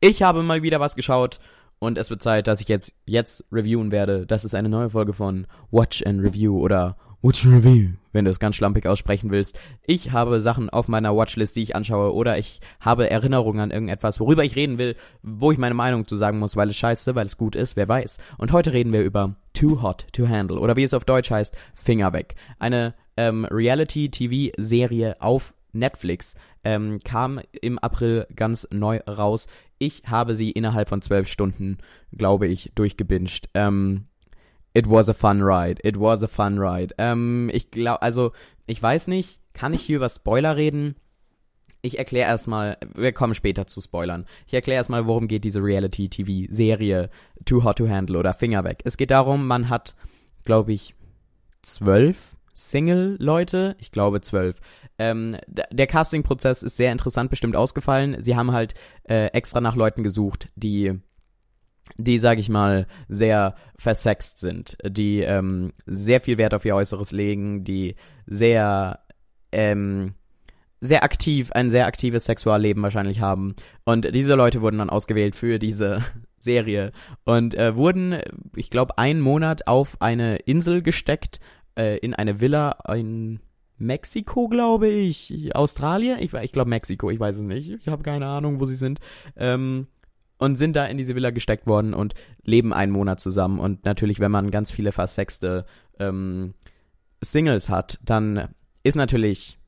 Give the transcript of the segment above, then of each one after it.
Ich habe mal wieder was geschaut und es wird Zeit, dass ich jetzt, jetzt reviewen werde. Das ist eine neue Folge von Watch and Review oder Watch and Review, wenn du es ganz schlampig aussprechen willst. Ich habe Sachen auf meiner Watchlist, die ich anschaue oder ich habe Erinnerungen an irgendetwas, worüber ich reden will, wo ich meine Meinung zu sagen muss, weil es scheiße, weil es gut ist, wer weiß. Und heute reden wir über Too Hot to Handle oder wie es auf Deutsch heißt, Finger weg. Eine ähm, Reality-TV-Serie auf Netflix ähm, kam im April ganz neu raus, ich habe sie innerhalb von zwölf Stunden, glaube ich, durchgebinscht. Ähm, it was a fun ride. It was a fun ride. Ähm, ich glaube, also, ich weiß nicht, kann ich hier über Spoiler reden? ich erkläre erstmal, wir kommen später zu Spoilern. Ich erkläre erstmal, worum geht diese Reality-TV-Serie Too Hot to Handle oder Finger weg. Es geht darum, man hat, glaube ich, zwölf Single-Leute, ich glaube zwölf. Ähm, der Casting-Prozess ist sehr interessant bestimmt ausgefallen. Sie haben halt äh, extra nach Leuten gesucht, die die, sag ich mal, sehr versext sind, die ähm, sehr viel Wert auf ihr Äußeres legen, die sehr, ähm, sehr aktiv, ein sehr aktives Sexualleben wahrscheinlich haben. Und diese Leute wurden dann ausgewählt für diese Serie und äh, wurden, ich glaube, einen Monat auf eine Insel gesteckt äh, in eine Villa in Mexiko, glaube ich. Australien? Ich, ich glaube Mexiko, ich weiß es nicht. Ich habe keine Ahnung, wo sie sind. Ähm, und sind da in diese Villa gesteckt worden und leben einen Monat zusammen. Und natürlich, wenn man ganz viele versexte ähm, Singles hat, dann ist natürlich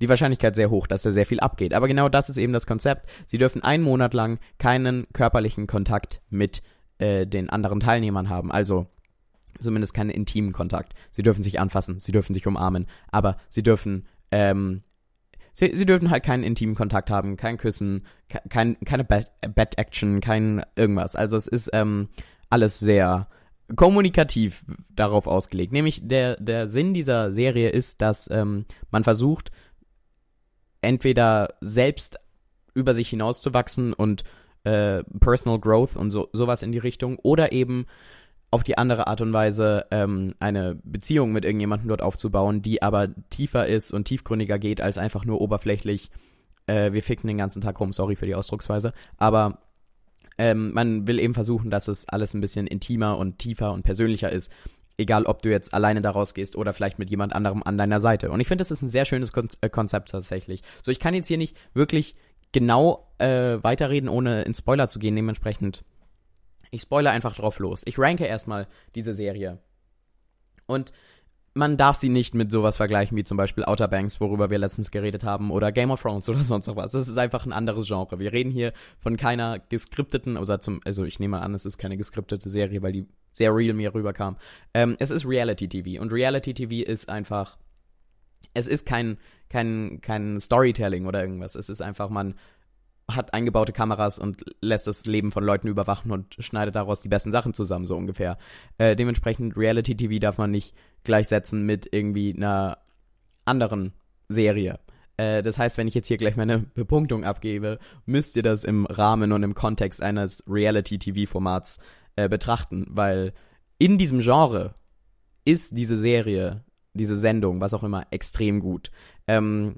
die Wahrscheinlichkeit sehr hoch, dass da sehr viel abgeht. Aber genau das ist eben das Konzept. Sie dürfen einen Monat lang keinen körperlichen Kontakt mit äh, den anderen Teilnehmern haben. Also zumindest keinen intimen Kontakt. Sie dürfen sich anfassen, sie dürfen sich umarmen, aber sie dürfen, ähm, sie, sie dürfen halt keinen intimen Kontakt haben, kein Küssen, kein, keine Bad-Action, kein irgendwas. Also es ist ähm, alles sehr kommunikativ darauf ausgelegt. Nämlich der, der Sinn dieser Serie ist, dass ähm, man versucht, entweder selbst über sich hinauszuwachsen und äh, Personal Growth und so, sowas in die Richtung oder eben auf die andere Art und Weise ähm, eine Beziehung mit irgendjemandem dort aufzubauen, die aber tiefer ist und tiefgründiger geht als einfach nur oberflächlich, äh, wir ficken den ganzen Tag rum, sorry für die Ausdrucksweise, aber ähm, man will eben versuchen, dass es alles ein bisschen intimer und tiefer und persönlicher ist, egal ob du jetzt alleine daraus gehst oder vielleicht mit jemand anderem an deiner Seite. Und ich finde, das ist ein sehr schönes Kon äh, Konzept tatsächlich. So, ich kann jetzt hier nicht wirklich genau äh, weiterreden, ohne in Spoiler zu gehen, dementsprechend ich spoilere einfach drauf los. Ich ranke erstmal diese Serie. Und man darf sie nicht mit sowas vergleichen wie zum Beispiel Outer Banks, worüber wir letztens geredet haben, oder Game of Thrones oder sonst noch was. Das ist einfach ein anderes Genre. Wir reden hier von keiner geskripteten, oder zum, also ich nehme an, es ist keine geskriptete Serie, weil die sehr real mir rüberkam. Ähm, es ist Reality TV und Reality TV ist einfach, es ist kein, kein, kein Storytelling oder irgendwas. Es ist einfach, man hat eingebaute Kameras und lässt das Leben von Leuten überwachen und schneidet daraus die besten Sachen zusammen, so ungefähr. Äh, dementsprechend Reality TV darf man nicht gleichsetzen mit irgendwie einer anderen Serie. Äh, das heißt, wenn ich jetzt hier gleich meine Bepunktung abgebe, müsst ihr das im Rahmen und im Kontext eines Reality-TV-Formats äh, betrachten, weil in diesem Genre ist diese Serie, diese Sendung, was auch immer, extrem gut. Ähm,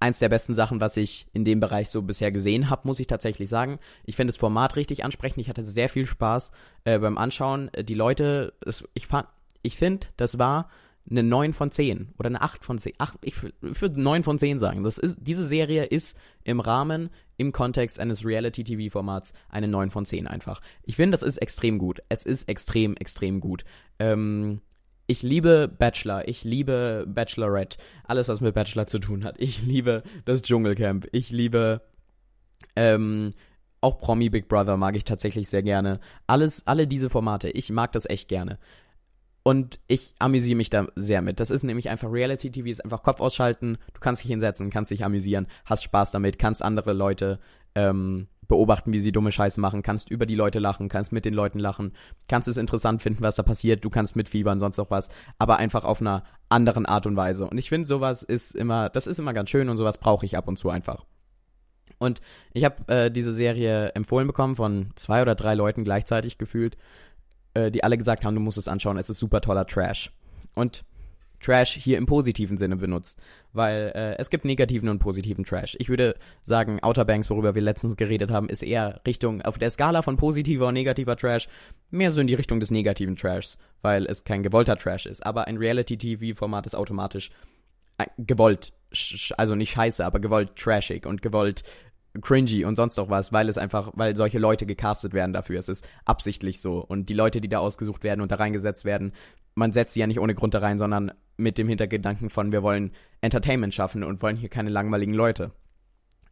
eins der besten Sachen, was ich in dem Bereich so bisher gesehen habe, muss ich tatsächlich sagen. Ich finde das Format richtig ansprechend. Ich hatte sehr viel Spaß äh, beim Anschauen. Äh, die Leute, es, ich fand, ich finde, das war eine 9 von 10 oder eine 8 von 10. 8, ich, ich würde 9 von 10 sagen. Das ist, diese Serie ist im Rahmen, im Kontext eines Reality-TV-Formats eine 9 von 10 einfach. Ich finde, das ist extrem gut. Es ist extrem, extrem gut. Ähm, ich liebe Bachelor, ich liebe Bachelorette, alles was mit Bachelor zu tun hat. Ich liebe das Dschungelcamp, ich liebe ähm, auch Promi Big Brother mag ich tatsächlich sehr gerne. Alles, alle diese Formate, ich mag das echt gerne. Und ich amüsiere mich da sehr mit. Das ist nämlich einfach Reality TV, ist einfach Kopf ausschalten, du kannst dich hinsetzen, kannst dich amüsieren, hast Spaß damit, kannst andere Leute ähm, beobachten, wie sie dumme Scheiße machen, kannst über die Leute lachen, kannst mit den Leuten lachen, kannst es interessant finden, was da passiert, du kannst mitfiebern, sonst auch was, aber einfach auf einer anderen Art und Weise. Und ich finde, sowas ist immer, das ist immer ganz schön und sowas brauche ich ab und zu einfach. Und ich habe äh, diese Serie empfohlen bekommen von zwei oder drei Leuten gleichzeitig gefühlt, äh, die alle gesagt haben, du musst es anschauen, es ist super toller Trash. Und Trash hier im positiven Sinne benutzt, weil äh, es gibt negativen und positiven Trash. Ich würde sagen, Outer Banks, worüber wir letztens geredet haben, ist eher Richtung auf der Skala von positiver und negativer Trash mehr so in die Richtung des negativen Trashs, weil es kein gewollter Trash ist, aber ein Reality-TV-Format ist automatisch äh, gewollt, also nicht scheiße, aber gewollt trashig und gewollt cringy und sonst auch was, weil es einfach, weil solche Leute gecastet werden dafür. Es ist absichtlich so. Und die Leute, die da ausgesucht werden und da reingesetzt werden, man setzt sie ja nicht ohne Grund da rein, sondern mit dem Hintergedanken von, wir wollen Entertainment schaffen und wollen hier keine langweiligen Leute.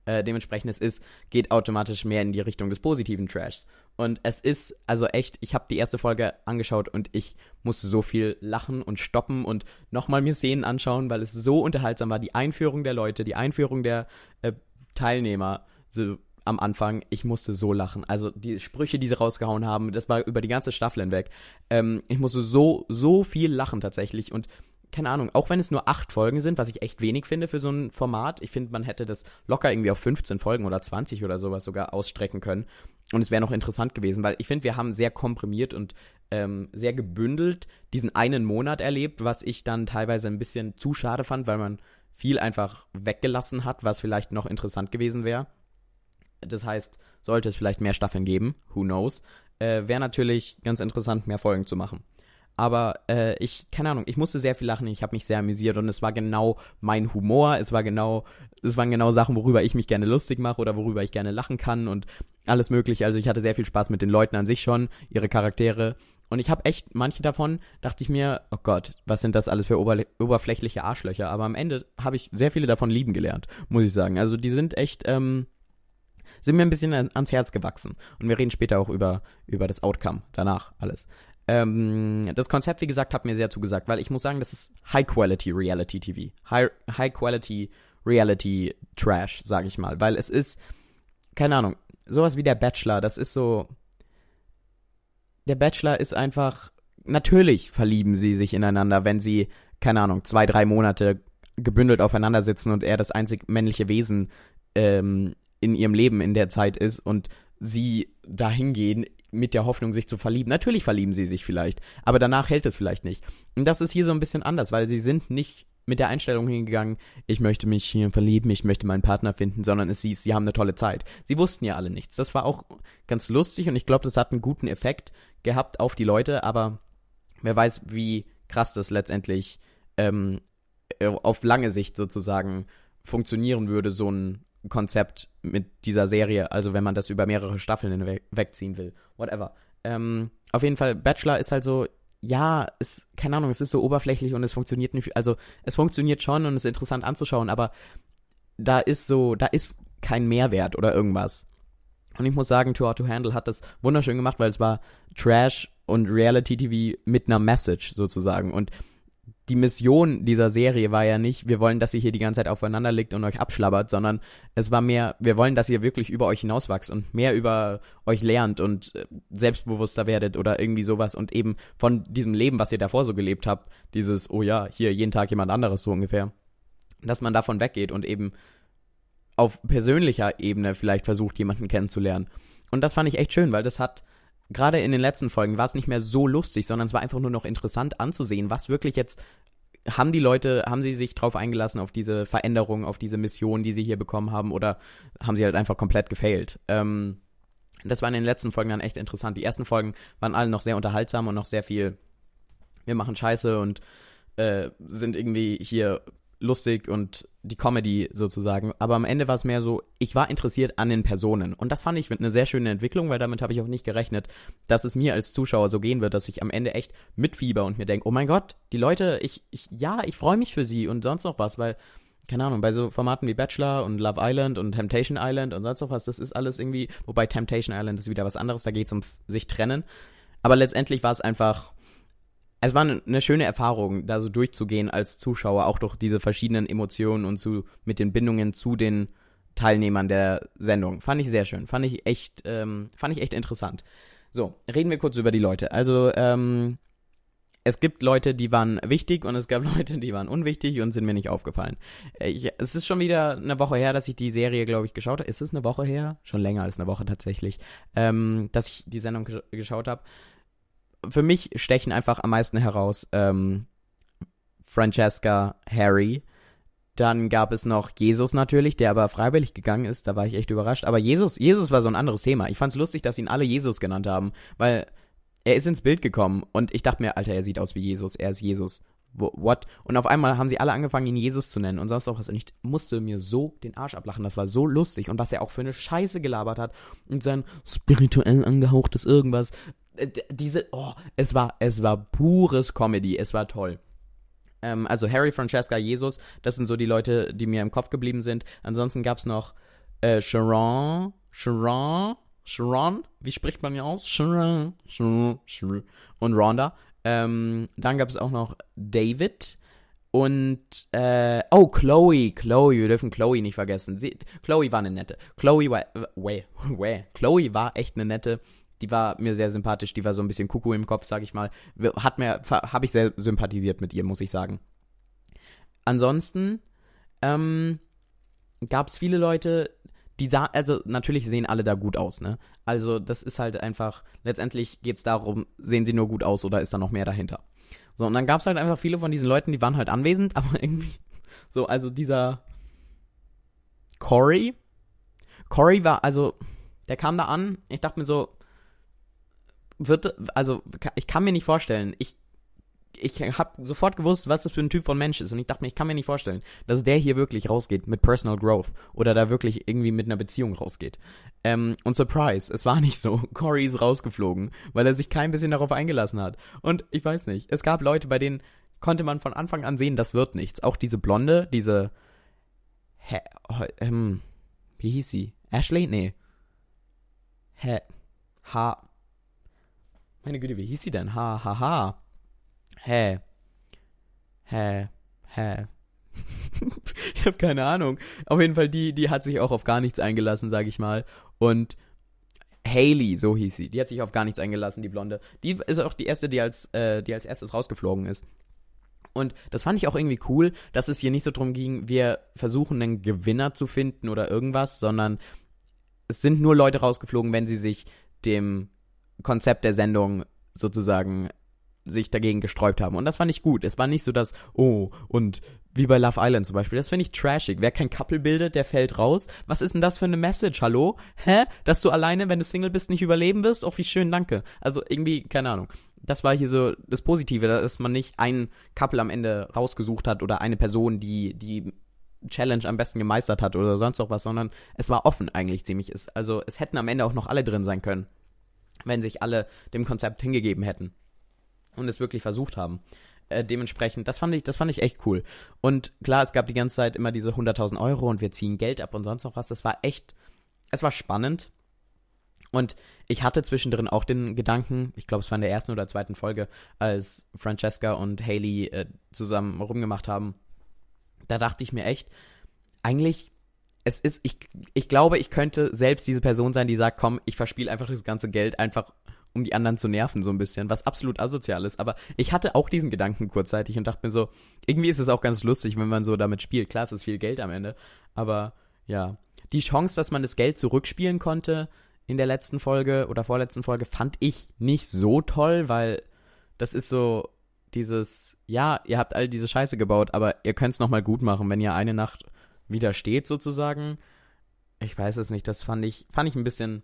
Äh, dementsprechend es ist, geht automatisch mehr in die Richtung des positiven Trashs. Und es ist, also echt, ich habe die erste Folge angeschaut und ich musste so viel lachen und stoppen und nochmal mir Szenen anschauen, weil es so unterhaltsam war. Die Einführung der Leute, die Einführung der äh, Teilnehmer so am Anfang, ich musste so lachen. Also die Sprüche, die sie rausgehauen haben, das war über die ganze Staffel hinweg. Ähm, ich musste so, so viel lachen tatsächlich und keine Ahnung, auch wenn es nur acht Folgen sind, was ich echt wenig finde für so ein Format. Ich finde, man hätte das locker irgendwie auf 15 Folgen oder 20 oder sowas sogar ausstrecken können. Und es wäre noch interessant gewesen, weil ich finde, wir haben sehr komprimiert und ähm, sehr gebündelt diesen einen Monat erlebt, was ich dann teilweise ein bisschen zu schade fand, weil man viel einfach weggelassen hat, was vielleicht noch interessant gewesen wäre. Das heißt, sollte es vielleicht mehr Staffeln geben, who knows, äh, wäre natürlich ganz interessant, mehr Folgen zu machen. Aber äh, ich, keine Ahnung, ich musste sehr viel lachen, ich habe mich sehr amüsiert und es war genau mein Humor, es war genau, es waren genau Sachen, worüber ich mich gerne lustig mache oder worüber ich gerne lachen kann und alles mögliche. Also ich hatte sehr viel Spaß mit den Leuten an sich schon, ihre Charaktere. Und ich habe echt, manche davon dachte ich mir, oh Gott, was sind das alles für oberflächliche Arschlöcher. Aber am Ende habe ich sehr viele davon lieben gelernt, muss ich sagen. Also die sind echt, ähm, sind mir ein bisschen ans Herz gewachsen. Und wir reden später auch über, über das Outcome danach alles. Ähm, das Konzept, wie gesagt, hat mir sehr zugesagt, weil ich muss sagen, das ist High-Quality Reality TV. High-Quality high Reality Trash, sage ich mal. Weil es ist, keine Ahnung, sowas wie der Bachelor, das ist so. Der Bachelor ist einfach. Natürlich verlieben sie sich ineinander, wenn sie, keine Ahnung, zwei, drei Monate gebündelt aufeinander sitzen und er das einzig männliche Wesen ähm, in ihrem Leben in der Zeit ist und sie dahin gehen mit der Hoffnung, sich zu verlieben. Natürlich verlieben sie sich vielleicht, aber danach hält es vielleicht nicht. Und das ist hier so ein bisschen anders, weil sie sind nicht mit der Einstellung hingegangen, ich möchte mich hier verlieben, ich möchte meinen Partner finden, sondern es hieß, sie haben eine tolle Zeit. Sie wussten ja alle nichts. Das war auch ganz lustig und ich glaube, das hat einen guten Effekt gehabt auf die Leute, aber wer weiß, wie krass das letztendlich ähm, äh, auf lange Sicht sozusagen funktionieren würde, so ein Konzept mit dieser Serie, also wenn man das über mehrere Staffeln hinwegziehen will. Whatever. Ähm, auf jeden Fall, Bachelor ist halt so, ja, ist, keine Ahnung, es ist so oberflächlich und es funktioniert nicht, also es funktioniert schon und es ist interessant anzuschauen, aber da ist so, da ist kein Mehrwert oder irgendwas. Und ich muss sagen, Too Hard to Handle hat das wunderschön gemacht, weil es war Trash und Reality TV mit einer Message sozusagen. Und die Mission dieser Serie war ja nicht, wir wollen, dass ihr hier die ganze Zeit aufeinander liegt und euch abschlabbert, sondern es war mehr, wir wollen, dass ihr wirklich über euch hinauswachst und mehr über euch lernt und äh, selbstbewusster werdet oder irgendwie sowas und eben von diesem Leben, was ihr davor so gelebt habt, dieses, oh ja, hier jeden Tag jemand anderes so ungefähr, dass man davon weggeht und eben auf persönlicher Ebene vielleicht versucht, jemanden kennenzulernen. Und das fand ich echt schön, weil das hat gerade in den letzten Folgen war es nicht mehr so lustig, sondern es war einfach nur noch interessant anzusehen, was wirklich jetzt haben die Leute, haben sie sich drauf eingelassen auf diese Veränderung, auf diese Mission, die sie hier bekommen haben, oder haben sie halt einfach komplett gefailt? Ähm, das war in den letzten Folgen dann echt interessant. Die ersten Folgen waren alle noch sehr unterhaltsam und noch sehr viel, wir machen Scheiße und äh, sind irgendwie hier lustig und die Comedy sozusagen. Aber am Ende war es mehr so, ich war interessiert an den Personen. Und das fand ich eine sehr schöne Entwicklung, weil damit habe ich auch nicht gerechnet, dass es mir als Zuschauer so gehen wird, dass ich am Ende echt mitfieber und mir denke, oh mein Gott, die Leute, ich, ich ja, ich freue mich für sie und sonst noch was, weil, keine Ahnung, bei so Formaten wie Bachelor und Love Island und Temptation Island und sonst noch was, das ist alles irgendwie, wobei Temptation Island ist wieder was anderes, da geht es ums sich trennen. Aber letztendlich war es einfach es war eine schöne Erfahrung, da so durchzugehen als Zuschauer, auch durch diese verschiedenen Emotionen und zu, mit den Bindungen zu den Teilnehmern der Sendung. Fand ich sehr schön, fand ich echt, ähm, fand ich echt interessant. So, reden wir kurz über die Leute. Also, ähm, es gibt Leute, die waren wichtig und es gab Leute, die waren unwichtig und sind mir nicht aufgefallen. Äh, ich, es ist schon wieder eine Woche her, dass ich die Serie, glaube ich, geschaut habe. Ist es eine Woche her? Schon länger als eine Woche tatsächlich, ähm, dass ich die Sendung geschaut habe für mich stechen einfach am meisten heraus ähm, Francesca, Harry. Dann gab es noch Jesus natürlich, der aber freiwillig gegangen ist. Da war ich echt überrascht. Aber Jesus, Jesus war so ein anderes Thema. Ich fand es lustig, dass ihn alle Jesus genannt haben, weil er ist ins Bild gekommen und ich dachte mir, Alter, er sieht aus wie Jesus, er ist Jesus what? Und auf einmal haben sie alle angefangen, ihn Jesus zu nennen und sonst auch was. Und ich musste mir so den Arsch ablachen. Das war so lustig. Und was er auch für eine Scheiße gelabert hat und sein spirituell angehauchtes irgendwas. Äh, diese, oh, es war, es war pures Comedy. Es war toll. Ähm, also Harry, Francesca, Jesus, das sind so die Leute, die mir im Kopf geblieben sind. Ansonsten gab es noch äh, Sharon, Sharon, Sharon, wie spricht man ihn aus? Sharon, Sharon, Sharon. Und Rhonda. Ähm, dann gab es auch noch David und äh, oh Chloe, Chloe, wir dürfen Chloe nicht vergessen. Sie, Chloe war eine nette. Chloe war, wait, wait, Chloe war echt eine nette. Die war mir sehr sympathisch. Die war so ein bisschen Kuckuck im Kopf, sag ich mal. Hat mir, habe ich sehr sympathisiert mit ihr, muss ich sagen. Ansonsten ähm, gab es viele Leute, die sah, also natürlich sehen alle da gut aus, ne? Also das ist halt einfach, letztendlich geht es darum, sehen sie nur gut aus oder ist da noch mehr dahinter? So, und dann gab es halt einfach viele von diesen Leuten, die waren halt anwesend, aber irgendwie, so, also dieser Corey, Corey war, also, der kam da an, ich dachte mir so, wird, also, ich kann mir nicht vorstellen, ich ich habe sofort gewusst, was das für ein Typ von Mensch ist. Und ich dachte mir, ich kann mir nicht vorstellen, dass der hier wirklich rausgeht mit Personal Growth oder da wirklich irgendwie mit einer Beziehung rausgeht. Ähm, und Surprise, es war nicht so. Corey ist rausgeflogen, weil er sich kein bisschen darauf eingelassen hat. Und ich weiß nicht, es gab Leute, bei denen konnte man von Anfang an sehen, das wird nichts. Auch diese Blonde, diese. Hä, oh, ähm, wie hieß sie? Ashley? Nee. Hä. Ha. Meine Güte, wie hieß sie denn? Ha, ha, ha. Hä? Hä? Hä? ich habe keine Ahnung. Auf jeden Fall, die, die hat sich auch auf gar nichts eingelassen, sage ich mal. Und Haley, so hieß sie, die hat sich auf gar nichts eingelassen, die Blonde. Die ist auch die erste, die als, äh, die als erstes rausgeflogen ist. Und das fand ich auch irgendwie cool, dass es hier nicht so drum ging, wir versuchen einen Gewinner zu finden oder irgendwas, sondern es sind nur Leute rausgeflogen, wenn sie sich dem Konzept der Sendung sozusagen sich dagegen gesträubt haben. Und das war nicht gut. Es war nicht so, dass, oh, und wie bei Love Island zum Beispiel. Das finde ich trashig. Wer kein Couple bildet, der fällt raus. Was ist denn das für eine Message? Hallo? Hä? Dass du alleine, wenn du Single bist, nicht überleben wirst? Auch oh, wie schön, danke. Also irgendwie, keine Ahnung. Das war hier so das Positive, dass man nicht ein Couple am Ende rausgesucht hat oder eine Person, die die Challenge am besten gemeistert hat oder sonst noch was, sondern es war offen eigentlich ziemlich. also es hätten am Ende auch noch alle drin sein können, wenn sich alle dem Konzept hingegeben hätten und es wirklich versucht haben. Äh, dementsprechend, das fand ich, das fand ich echt cool. Und klar, es gab die ganze Zeit immer diese 100.000 Euro und wir ziehen Geld ab und sonst noch was. Das war echt, es war spannend. Und ich hatte zwischendrin auch den Gedanken, ich glaube, es war in der ersten oder zweiten Folge, als Francesca und Haley äh, zusammen rumgemacht haben. Da dachte ich mir echt, eigentlich, es ist, ich, ich glaube, ich könnte selbst diese Person sein, die sagt, komm, ich verspiele einfach das ganze Geld einfach um die anderen zu nerven, so ein bisschen, was absolut asozial ist. Aber ich hatte auch diesen Gedanken kurzzeitig und dachte mir so, irgendwie ist es auch ganz lustig, wenn man so damit spielt. Klar, es ist viel Geld am Ende, aber ja. Die Chance, dass man das Geld zurückspielen konnte in der letzten Folge oder vorletzten Folge, fand ich nicht so toll, weil das ist so dieses, ja, ihr habt all diese Scheiße gebaut, aber ihr könnt es nochmal gut machen, wenn ihr eine Nacht widersteht sozusagen. Ich weiß es nicht, das fand ich, fand ich ein bisschen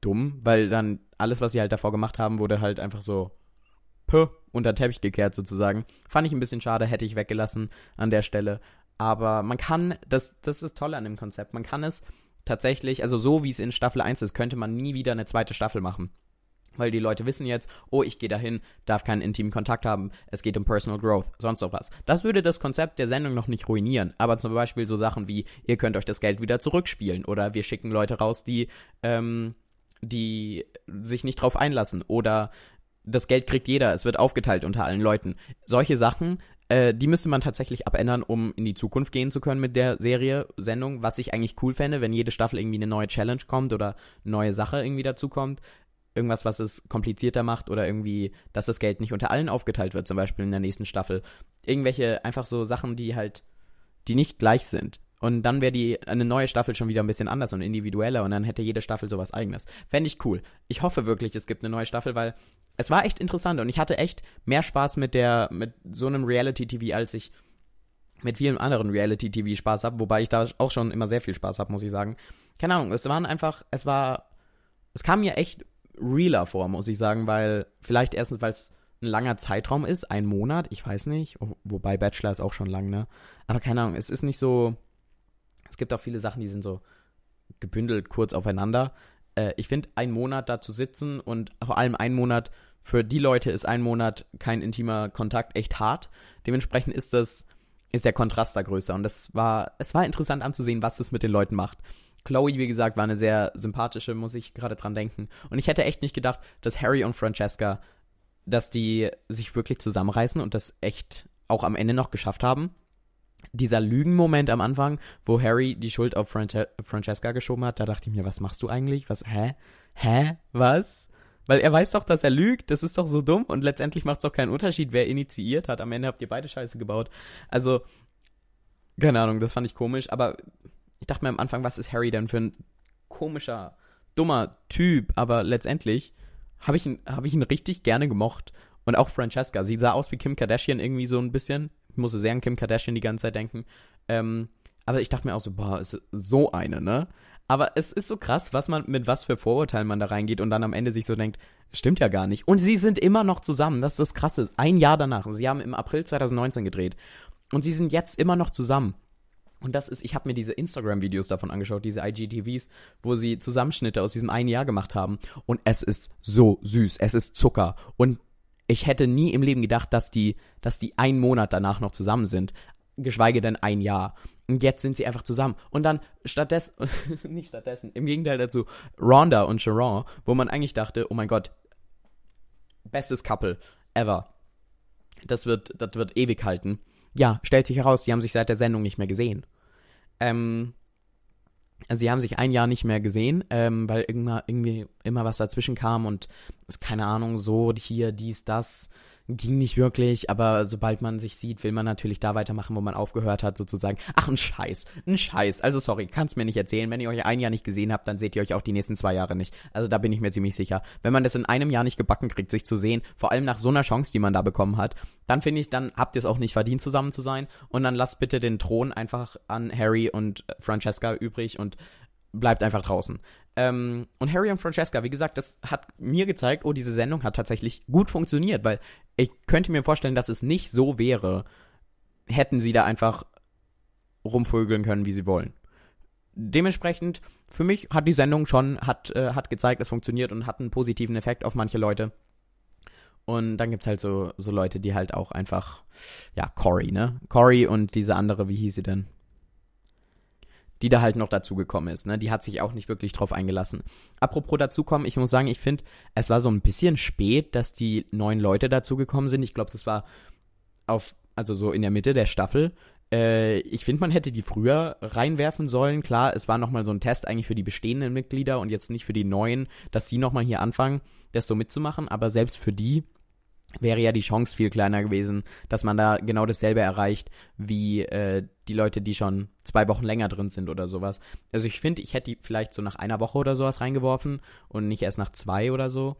dumm, weil dann alles, was sie halt davor gemacht haben, wurde halt einfach so puh, unter Teppich gekehrt sozusagen. Fand ich ein bisschen schade, hätte ich weggelassen an der Stelle. Aber man kann, das, das ist toll an dem Konzept, man kann es tatsächlich, also so wie es in Staffel 1 ist, könnte man nie wieder eine zweite Staffel machen. Weil die Leute wissen jetzt, oh, ich gehe dahin, darf keinen intimen Kontakt haben, es geht um Personal Growth, sonst sowas. Das würde das Konzept der Sendung noch nicht ruinieren, aber zum Beispiel so Sachen wie, ihr könnt euch das Geld wieder zurückspielen oder wir schicken Leute raus, die ähm, die sich nicht drauf einlassen oder das Geld kriegt jeder, es wird aufgeteilt unter allen Leuten. Solche Sachen, äh, die müsste man tatsächlich abändern, um in die Zukunft gehen zu können mit der Serie, Sendung, was ich eigentlich cool fände, wenn jede Staffel irgendwie eine neue Challenge kommt oder neue Sache irgendwie dazukommt. Irgendwas, was es komplizierter macht oder irgendwie, dass das Geld nicht unter allen aufgeteilt wird, zum Beispiel in der nächsten Staffel. Irgendwelche einfach so Sachen, die halt, die nicht gleich sind. Und dann wäre die eine neue Staffel schon wieder ein bisschen anders und individueller und dann hätte jede Staffel sowas eigenes. Fände ich cool. Ich hoffe wirklich, es gibt eine neue Staffel, weil es war echt interessant und ich hatte echt mehr Spaß mit der, mit so einem Reality-TV, als ich mit vielen anderen Reality-TV Spaß habe, wobei ich da auch schon immer sehr viel Spaß habe, muss ich sagen. Keine Ahnung, es waren einfach, es war, es kam mir echt realer vor, muss ich sagen, weil vielleicht erstens, weil es ein langer Zeitraum ist, ein Monat, ich weiß nicht, wobei Bachelor ist auch schon lang, ne? Aber keine Ahnung, es ist nicht so, es gibt auch viele Sachen, die sind so gebündelt kurz aufeinander. Äh, ich finde, einen Monat da zu sitzen und vor allem einen Monat für die Leute ist ein Monat kein intimer Kontakt echt hart. Dementsprechend ist das, ist der Kontrast da größer. Und das war, es war interessant anzusehen, was das mit den Leuten macht. Chloe, wie gesagt, war eine sehr sympathische, muss ich gerade dran denken. Und ich hätte echt nicht gedacht, dass Harry und Francesca, dass die sich wirklich zusammenreißen und das echt auch am Ende noch geschafft haben dieser Lügenmoment am Anfang, wo Harry die Schuld auf Frances Francesca geschoben hat, da dachte ich mir, was machst du eigentlich? Was? Hä? Hä? Was? Weil er weiß doch, dass er lügt. Das ist doch so dumm. Und letztendlich macht es doch keinen Unterschied, wer initiiert hat. Am Ende habt ihr beide Scheiße gebaut. Also, keine Ahnung, das fand ich komisch. Aber ich dachte mir am Anfang, was ist Harry denn für ein komischer, dummer Typ? Aber letztendlich habe ich, hab ich ihn richtig gerne gemocht. Und auch Francesca. Sie sah aus wie Kim Kardashian irgendwie so ein bisschen. Ich musste sehr an Kim Kardashian die ganze Zeit denken. Ähm, aber ich dachte mir auch so, boah, ist so eine, ne? Aber es ist so krass, was man, mit was für Vorurteilen man da reingeht und dann am Ende sich so denkt, stimmt ja gar nicht. Und sie sind immer noch zusammen, das ist das Krasse. Ein Jahr danach. Sie haben im April 2019 gedreht. Und sie sind jetzt immer noch zusammen. Und das ist, ich habe mir diese Instagram-Videos davon angeschaut, diese IGTVs, wo sie Zusammenschnitte aus diesem einen Jahr gemacht haben. Und es ist so süß, es ist Zucker. Und ich hätte nie im Leben gedacht, dass die, dass die einen Monat danach noch zusammen sind, geschweige denn ein Jahr. Und jetzt sind sie einfach zusammen. Und dann stattdessen, nicht stattdessen, im Gegenteil dazu, Rhonda und Sharon, wo man eigentlich dachte, oh mein Gott, bestes Couple ever. Das wird, das wird ewig halten. Ja, stellt sich heraus, die haben sich seit der Sendung nicht mehr gesehen. Ähm, also sie haben sich ein Jahr nicht mehr gesehen, ähm, weil immer, irgendwie immer was dazwischen kam und ist keine Ahnung, so, hier, dies, das, ging nicht wirklich, aber sobald man sich sieht, will man natürlich da weitermachen, wo man aufgehört hat, sozusagen. Ach, ein Scheiß, ein Scheiß. Also sorry, kann's mir nicht erzählen. Wenn ihr euch ein Jahr nicht gesehen habt, dann seht ihr euch auch die nächsten zwei Jahre nicht. Also da bin ich mir ziemlich sicher. Wenn man das in einem Jahr nicht gebacken kriegt, sich zu sehen, vor allem nach so einer Chance, die man da bekommen hat, dann finde ich, dann habt ihr es auch nicht verdient, zusammen zu sein. Und dann lasst bitte den Thron einfach an Harry und Francesca übrig und bleibt einfach draußen. Ähm, und Harry und Francesca, wie gesagt, das hat mir gezeigt, oh, diese Sendung hat tatsächlich gut funktioniert, weil ich könnte mir vorstellen, dass es nicht so wäre, hätten sie da einfach rumvögeln können, wie sie wollen. Dementsprechend, für mich hat die Sendung schon, hat, äh, hat gezeigt, es funktioniert und hat einen positiven Effekt auf manche Leute. Und dann gibt es halt so, so Leute, die halt auch einfach, ja, Cory, ne? Cory und diese andere, wie hieß sie denn? die da halt noch dazugekommen ist. Ne? Die hat sich auch nicht wirklich drauf eingelassen. Apropos dazukommen, ich muss sagen, ich finde, es war so ein bisschen spät, dass die neuen Leute dazugekommen sind. Ich glaube, das war auf, also so in der Mitte der Staffel. Äh, ich finde, man hätte die früher reinwerfen sollen. Klar, es war nochmal so ein Test eigentlich für die bestehenden Mitglieder und jetzt nicht für die neuen, dass sie nochmal hier anfangen, das so mitzumachen. Aber selbst für die wäre ja die Chance viel kleiner gewesen, dass man da genau dasselbe erreicht wie äh, die Leute, die schon zwei Wochen länger drin sind oder sowas. Also ich finde, ich hätte die vielleicht so nach einer Woche oder sowas reingeworfen und nicht erst nach zwei oder so.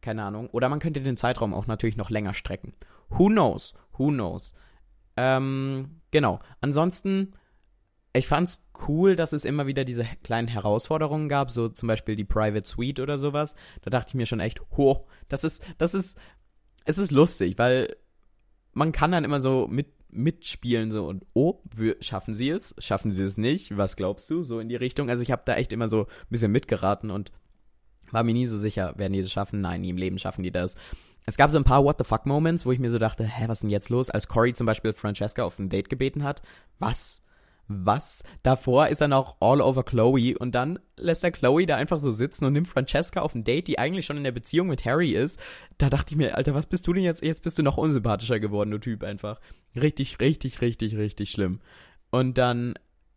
Keine Ahnung. Oder man könnte den Zeitraum auch natürlich noch länger strecken. Who knows? Who knows? Ähm, genau. Ansonsten, ich fand's cool, dass es immer wieder diese kleinen Herausforderungen gab, so zum Beispiel die Private Suite oder sowas. Da dachte ich mir schon echt, ho, das ist, das ist es ist lustig, weil man kann dann immer so mit, mitspielen so und oh, wir, schaffen sie es? Schaffen sie es nicht? Was glaubst du? So in die Richtung. Also ich habe da echt immer so ein bisschen mitgeraten und war mir nie so sicher, werden die das schaffen? Nein, nie im Leben schaffen die das. Es gab so ein paar What the fuck Moments, wo ich mir so dachte, hä, was ist denn jetzt los? Als Corey zum Beispiel Francesca auf ein Date gebeten hat, was? was? Davor ist er noch all over Chloe und dann lässt er Chloe da einfach so sitzen und nimmt Francesca auf ein Date, die eigentlich schon in der Beziehung mit Harry ist. Da dachte ich mir, Alter, was bist du denn jetzt? Jetzt bist du noch unsympathischer geworden, du Typ einfach. Richtig, richtig, richtig, richtig schlimm. Und dann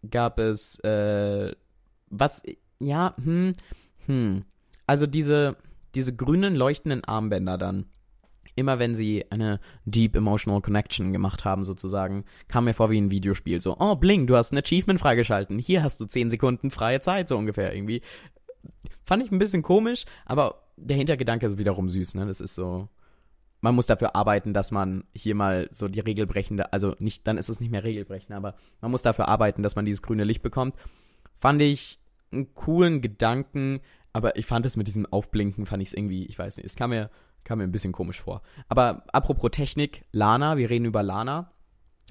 gab es, äh, was, ja, hm, hm. Also diese, diese grünen leuchtenden Armbänder dann immer wenn sie eine deep emotional connection gemacht haben sozusagen, kam mir vor wie ein Videospiel. So, oh Bling, du hast ein Achievement freigeschalten. Hier hast du 10 Sekunden freie Zeit, so ungefähr irgendwie. Fand ich ein bisschen komisch, aber der Hintergedanke ist wiederum süß, ne? Das ist so. Man muss dafür arbeiten, dass man hier mal so die regelbrechende, also nicht, dann ist es nicht mehr regelbrechend, aber man muss dafür arbeiten, dass man dieses grüne Licht bekommt. Fand ich einen coolen Gedanken, aber ich fand es mit diesem Aufblinken, fand ich es irgendwie, ich weiß nicht, es kam mir Kam mir ein bisschen komisch vor. Aber apropos Technik, Lana, wir reden über Lana.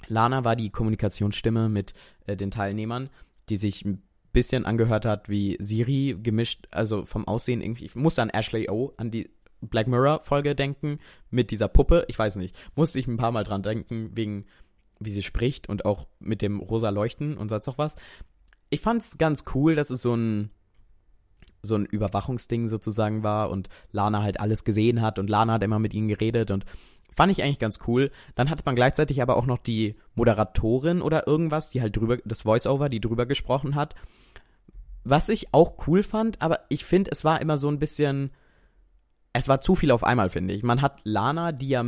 Lana war die Kommunikationsstimme mit äh, den Teilnehmern, die sich ein bisschen angehört hat wie Siri, gemischt, also vom Aussehen irgendwie. Ich musste an Ashley O, an die Black Mirror-Folge denken, mit dieser Puppe. Ich weiß nicht. Musste ich ein paar Mal dran denken, wegen wie sie spricht und auch mit dem rosa Leuchten und sonst noch was. Ich fand's ganz cool, dass es so ein so ein Überwachungsding sozusagen war und Lana halt alles gesehen hat und Lana hat immer mit ihnen geredet und fand ich eigentlich ganz cool. Dann hatte man gleichzeitig aber auch noch die Moderatorin oder irgendwas, die halt drüber, das Voiceover, die drüber gesprochen hat. Was ich auch cool fand, aber ich finde, es war immer so ein bisschen, es war zu viel auf einmal, finde ich. Man hat Lana, die ja,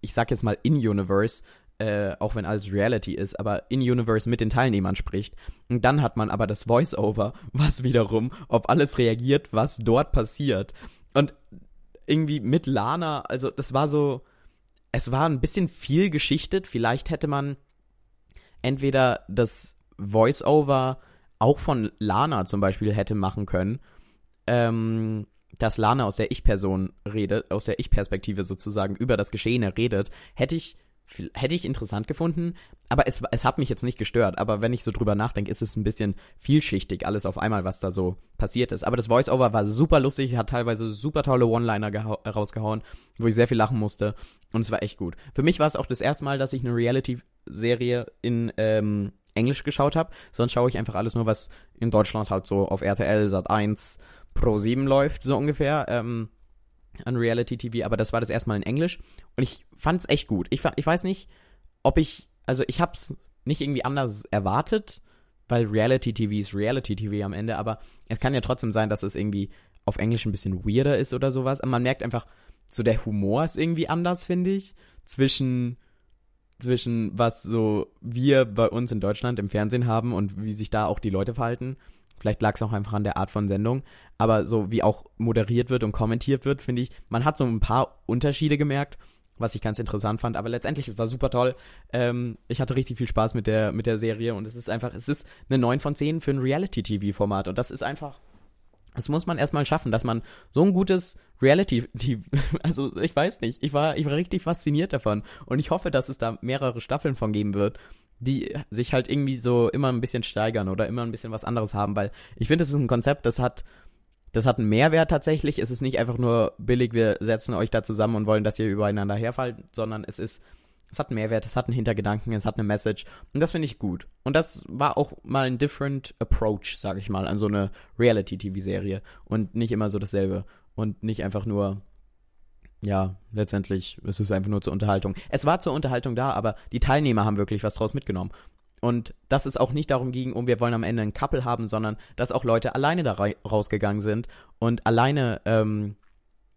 ich sag jetzt mal in Universe, äh, auch wenn alles Reality ist, aber in-Universe mit den Teilnehmern spricht. Und dann hat man aber das Voice-Over, was wiederum auf alles reagiert, was dort passiert. Und irgendwie mit Lana, also das war so, es war ein bisschen viel geschichtet. Vielleicht hätte man entweder das Voice-Over auch von Lana zum Beispiel hätte machen können, ähm, dass Lana aus der Ich-Person redet, aus der Ich-Perspektive sozusagen über das Geschehene redet, hätte ich hätte ich interessant gefunden, aber es, es hat mich jetzt nicht gestört. Aber wenn ich so drüber nachdenke, ist es ein bisschen vielschichtig, alles auf einmal, was da so passiert ist. Aber das Voice-Over war super lustig, hat teilweise super tolle One-Liner rausgehauen, wo ich sehr viel lachen musste. Und es war echt gut. Für mich war es auch das erste Mal, dass ich eine Reality-Serie in ähm, Englisch geschaut habe. Sonst schaue ich einfach alles nur, was in Deutschland halt so auf RTL, Sat 1, Pro 7 läuft, so ungefähr. Ähm, an Reality TV, aber das war das erstmal in Englisch und ich fand's echt gut. Ich, ich weiß nicht, ob ich, also ich hab's nicht irgendwie anders erwartet, weil Reality TV ist Reality TV am Ende, aber es kann ja trotzdem sein, dass es irgendwie auf Englisch ein bisschen weirder ist oder sowas. Und man merkt einfach, so der Humor ist irgendwie anders, finde ich, zwischen zwischen was so wir bei uns in Deutschland im Fernsehen haben und wie sich da auch die Leute verhalten Vielleicht lag es auch einfach an der Art von Sendung, aber so wie auch moderiert wird und kommentiert wird, finde ich, man hat so ein paar Unterschiede gemerkt, was ich ganz interessant fand. Aber letztendlich, es war super toll. Ähm, ich hatte richtig viel Spaß mit der, mit der Serie und es ist einfach, es ist eine 9 von 10 für ein Reality-TV-Format und das ist einfach das muss man erstmal schaffen, dass man so ein gutes Reality, TV, also ich weiß nicht, ich war, ich war richtig fasziniert davon und ich hoffe, dass es da mehrere Staffeln von geben wird, die sich halt irgendwie so immer ein bisschen steigern oder immer ein bisschen was anderes haben, weil ich finde, das ist ein Konzept, das hat, das hat einen Mehrwert tatsächlich. Es ist nicht einfach nur billig, wir setzen euch da zusammen und wollen, dass ihr übereinander herfallt, sondern es ist, es hat einen Mehrwert, es hat einen Hintergedanken, es hat eine Message und das finde ich gut. Und das war auch mal ein different approach, sage ich mal, an so eine Reality-TV-Serie und nicht immer so dasselbe und nicht einfach nur ja, letztendlich ist es einfach nur zur Unterhaltung. Es war zur Unterhaltung da, aber die Teilnehmer haben wirklich was draus mitgenommen. Und dass es auch nicht darum ging, um wir wollen am Ende ein Couple haben, sondern dass auch Leute alleine da rausgegangen sind und alleine ähm,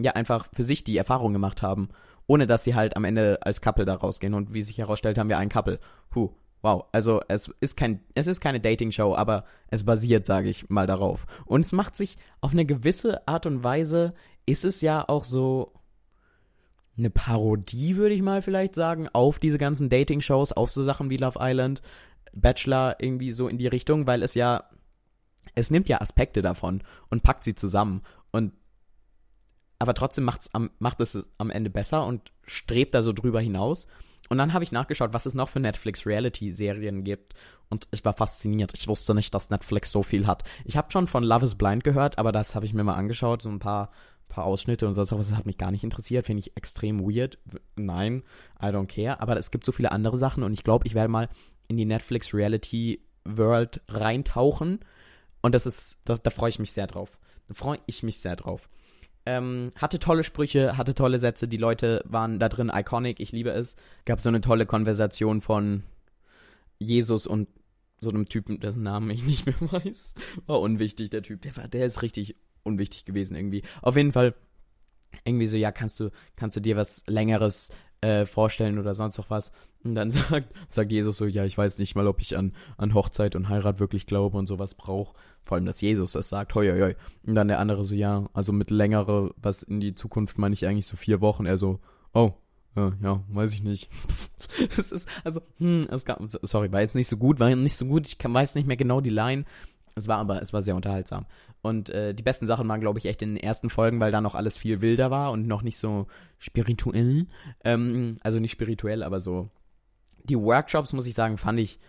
ja einfach für sich die Erfahrung gemacht haben, ohne dass sie halt am Ende als Couple da rausgehen. Und wie sich herausstellt, haben wir ein Couple. Huh, wow. Also es ist kein, es ist keine Dating-Show, aber es basiert, sage ich mal, darauf. Und es macht sich auf eine gewisse Art und Weise, ist es ja auch so, eine Parodie, würde ich mal vielleicht sagen, auf diese ganzen Dating-Shows, auf so Sachen wie Love Island, Bachelor, irgendwie so in die Richtung, weil es ja, es nimmt ja Aspekte davon und packt sie zusammen. Und aber trotzdem macht's am, macht es am Ende besser und strebt da so drüber hinaus. Und dann habe ich nachgeschaut, was es noch für Netflix-Reality-Serien gibt. Und ich war fasziniert. Ich wusste nicht, dass Netflix so viel hat. Ich habe schon von Love is Blind gehört, aber das habe ich mir mal angeschaut, so ein paar paar Ausschnitte und sonst was, das hat mich gar nicht interessiert, finde ich extrem weird. Nein, I don't care. Aber es gibt so viele andere Sachen und ich glaube, ich werde mal in die Netflix Reality World reintauchen. Und das ist, da, da freue ich mich sehr drauf. Da freue ich mich sehr drauf. Ähm, hatte tolle Sprüche, hatte tolle Sätze, die Leute waren da drin iconic, ich liebe es. Gab so eine tolle Konversation von Jesus und so einem Typen, dessen Namen ich nicht mehr weiß. War unwichtig, der Typ. Der, war, der ist richtig unwichtig gewesen irgendwie. Auf jeden Fall irgendwie so, ja, kannst du, kannst du dir was Längeres äh, vorstellen oder sonst noch was? Und dann sagt, sagt Jesus so, ja, ich weiß nicht mal, ob ich an, an Hochzeit und Heirat wirklich glaube und sowas brauche. Vor allem, dass Jesus das sagt, hoi, hoi, hoi. Und dann der andere so, ja, also mit längere, was in die Zukunft meine ich eigentlich so vier Wochen. Er so, oh, ja, äh, ja, weiß ich nicht. es ist, also, hm, es gab, sorry, war jetzt nicht so gut, war nicht so gut, ich kann, weiß nicht mehr genau die Line. Es war aber, es war sehr unterhaltsam. Und äh, die besten Sachen waren, glaube ich, echt in den ersten Folgen, weil da noch alles viel wilder war und noch nicht so spirituell. Ähm, also nicht spirituell, aber so. Die Workshops, muss ich sagen, fand ich,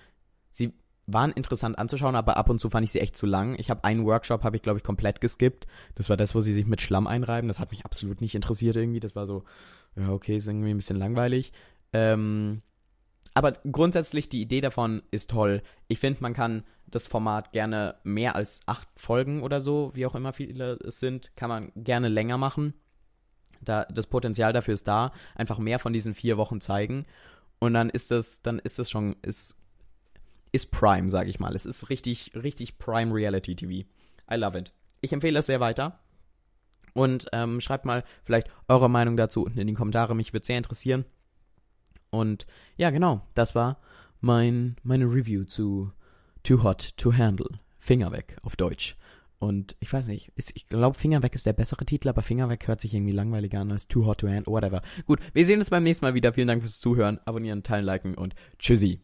sie waren interessant anzuschauen, aber ab und zu fand ich sie echt zu lang. Ich habe einen Workshop, habe ich, glaube ich, komplett geskippt. Das war das, wo sie sich mit Schlamm einreiben. Das hat mich absolut nicht interessiert irgendwie. Das war so, ja, okay, ist irgendwie ein bisschen langweilig. Ähm, aber grundsätzlich die Idee davon ist toll. Ich finde, man kann das Format gerne mehr als acht Folgen oder so, wie auch immer viele es sind, kann man gerne länger machen. Da, das Potenzial dafür ist da. Einfach mehr von diesen vier Wochen zeigen. Und dann ist das, dann ist das schon, ist, ist Prime, sag ich mal. Es ist richtig, richtig Prime Reality TV. I love it. Ich empfehle es sehr weiter. Und ähm, schreibt mal vielleicht eure Meinung dazu unten in die Kommentare. Mich würde sehr interessieren. Und ja, genau, das war mein, meine Review zu Too Hot to Handle. Finger weg auf Deutsch. Und ich weiß nicht, ist, ich glaube, Finger weg ist der bessere Titel, aber Finger weg hört sich irgendwie langweiliger an als Too Hot to Handle, whatever. Gut, wir sehen uns beim nächsten Mal wieder. Vielen Dank fürs Zuhören, abonnieren, teilen, liken und tschüssi.